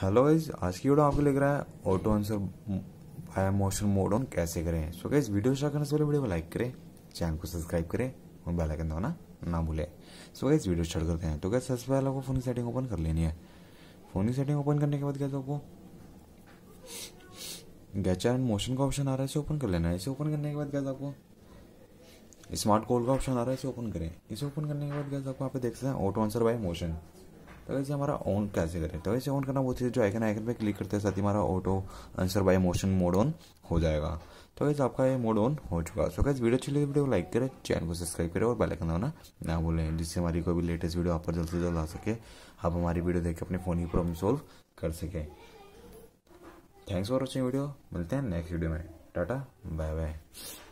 hello इस आज की वीडियो आपको लिख रहा है auto answer by motion mode on कैसे करें सो so, इस वीडियो शेयर करने से पहले वीडियो को लाइक करें चैनल को सब्सक्राइब करें और बेल आइकन दबाना ना भूलें सो so, इस वीडियो स्टार्ट करते हैं तो क्या सबसे पहले आपको फोन की सेटिंग ओपन कर लेनी है फोन की सेटिंग ओपन करने के बाद क्या आपको गैचर एंड मोशन का ऑप्शन आ रहा है इसे ओपन कर लेना है इसे ओपन करने के बाद क्या आपको स्मार्ट कॉल का ऑप्शन आ रहा है इसे ओपन करें इसे ओपन करने के बाद गैस आपको यहाँ पे देख सकते हैं ऑटो आंसर बाय मोशन तो वैसे हमारा ऑन कैसे करें तो वैसे ऑन करना वो चीज़ जो आइकन आइकन पे क्लिक करते हैं साथ ही हमारा auto answer by motion mode on हो जाएगा तो वैसे आपका ये मोड ऑन हो चुका है सो गैस वीडियो अच्छी लगी तो वीडियो को लाइक करें चैनल को सब्सक्राइब करें और बेलाइकन दबाना ना भूलें जिससे हमारी कोई भी लेटेस्ट वीडियो आप पर जल्द से जल्द आ सके आप हमारी वीडियो देख के अपने फ़ोन की प्रॉब्लम सॉल्व कर सकें थैंक्स फॉर वॉचिंग वीडियो मिलते हैं नेक्स्ट वीडियो में टाटा बाय बाय